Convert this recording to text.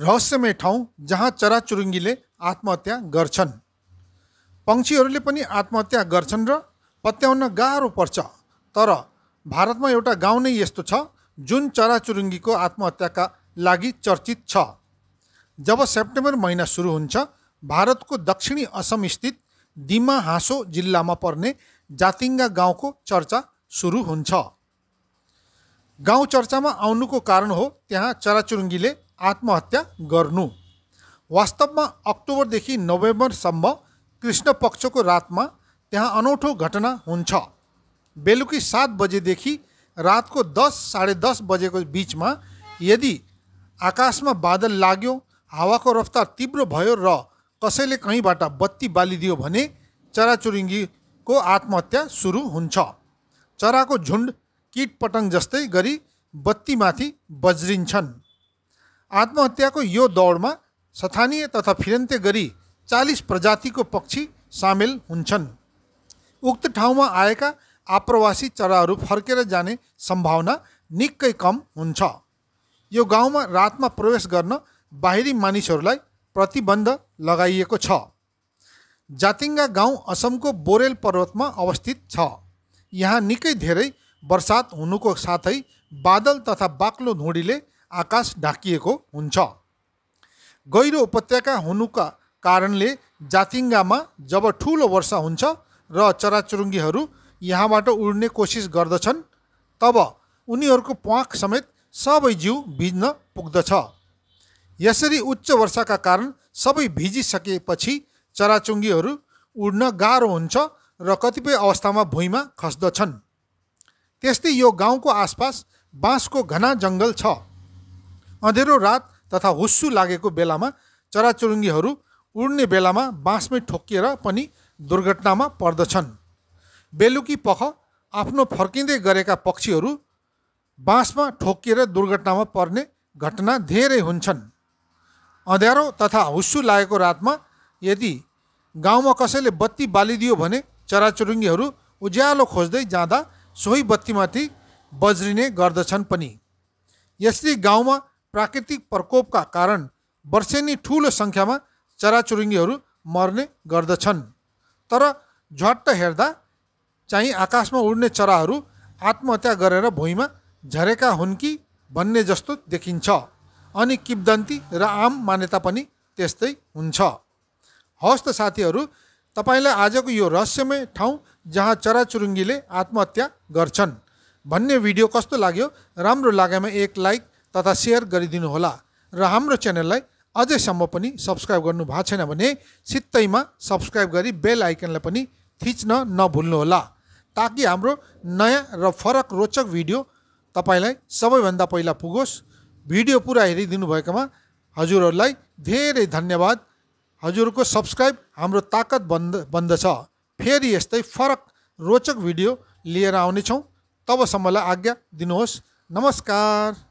रहस्यमय ठाउँ जहाँ चराचुरुङ्गीले आत्महत्या गर्छन् पक्षीहरूले पनि आत्महत्या गर्छन् र पत्याउन गाह्रो पर्छ तर भारतमा एउटा गाउँ नै यस्तो छ जुन चराचुरुङ्गीको आत्महत्याका लागि चर्चित छ जब सेप्टेम्बर महिना सुरु हुन्छ भारतको दक्षिणी असम स्थित दिमा हाँसो जिल्लामा पर्ने जातिङ्गा गाउँको चर्चा सुरु हुन्छ गाउँ चर्चामा आउनुको कारण हो त्यहाँ चराचुरुङ्गीले आत्महत्या गर्नु वास्तवमा अक्टोबरदेखि नोभेम्बरसम्म कृष्ण पक्षको रातमा त्यहाँ अनौठो घटना हुन्छ बेलुकी सात बजेदेखि रातको दस साढे दस बजेको बिचमा यदि आकाशमा बादल लाग्यो हावाको रफ्तार तीव्र भयो र कसैले कहीँबाट बत्ती बालिदियो भने चराचुरुङ्गीको आत्महत्या सुरु हुन्छ चराको झुन्ड किटपटङ जस्तै गरी बत्तीमाथि बज्रिन्छन् आत्महत्या को यह दौड़ में स्थानीय तथा फिरंते गरी 40 प्रजाति को पक्षी शामिल होक्त ठाव में आया आप्रवासी चरा फर्क जाने संभावना निक्क कम हो गांव में रात में प्रवेश बाहरी मानसर प्रतिबंध लगाइक जातिंगा गांव असम को बोरल पर्वत में अवस्थित यहाँ निके धरें बरसात होते बादल तथा बाक्लो धुड़ी आकाश ढाकिएको हुन्छ गहिरो उपत्यका हुनुका कारणले जातिङ्गामा जब ठुलो वर्षा हुन्छ र चराचुरुङ्गीहरू यहाँबाट उड्ने कोसिस गर्दछन् तब उनीहरूको प्वाख समेत सबै जिउ भिज्न पुग्दछ यसरी उच्च वर्षाका कारण सबै भिजिसकेपछि चराचुङ्गीहरू उड्न गाह्रो हुन्छ र कतिपय अवस्थामा भुइँमा खस्दछन् त्यस्तै यो गाउँको आसपास बाँसको घना जङ्गल छ अँधेरो रात तथा हुस्सु लागेको बेलामा चराचुरुङ्गीहरू उड्ने बेलामा बाँसमै ठोकिएर पनि दुर्घटनामा पर्दछन् बेलुकी पख आफ्नो फर्किँदै गरेका पक्षीहरू बाँसमा ठोक्किएर दुर्घटनामा पर्ने घटना धेरै हुन्छन् अँध्यारो तथा हुस्सु लागेको रातमा यदि गाउँमा कसैले बत्ती बालिदियो भने चराचुरुङ्गीहरू उज्यालो खोज्दै जाँदा सोही बत्तीमाथि बज्रिने गर्दछन् पनि यसरी गाउँमा प्राकृतिक प्रकोपका कारण वर्षेनी ठुलो सङ्ख्यामा चराचुरुङ्गीहरू मर्ने गर्दछन् तर झट्ट हेर्दा चाहिँ आकाशमा उड्ने चराहरू आत्महत्या गरेर भुइँमा झरेका हुन् कि भन्ने जस्तो देखिन्छ अनि किब्दन्ती र आम मान्यता पनि त्यस्तै हुन्छ हवस् त साथीहरू तपाईँलाई आजको यो रहस्यमय ठाउँ जहाँ चराचुरुङ्गीले आत्महत्या गर्छन् भन्ने भिडियो कस्तो लाग्यो राम्रो लागेमा एक लाइक तथा सेयर गरिदिनुहोला र हाम्रो च्यानललाई अझैसम्म पनि सब्सक्राइब गर्नु भएको छैन भने सित्तैमा सब्सक्राइब गरी बेल आइकनलाई पनि थिच्न नभुल्नुहोला ताकि हाम्रो नयाँ र फरक रोचक भिडियो तपाईँलाई सबैभन्दा पहिला पुगोस् भिडियो पुरा हेरिदिनु भएकोमा हजुरहरूलाई धेरै धन्यवाद हजुरको सब्सक्राइब हाम्रो ताकत बन्द बन्दछ फेरि यस्तै फरक रोचक भिडियो लिएर आउनेछौँ तबसम्मलाई आज्ञा दिनुहोस् नमस्कार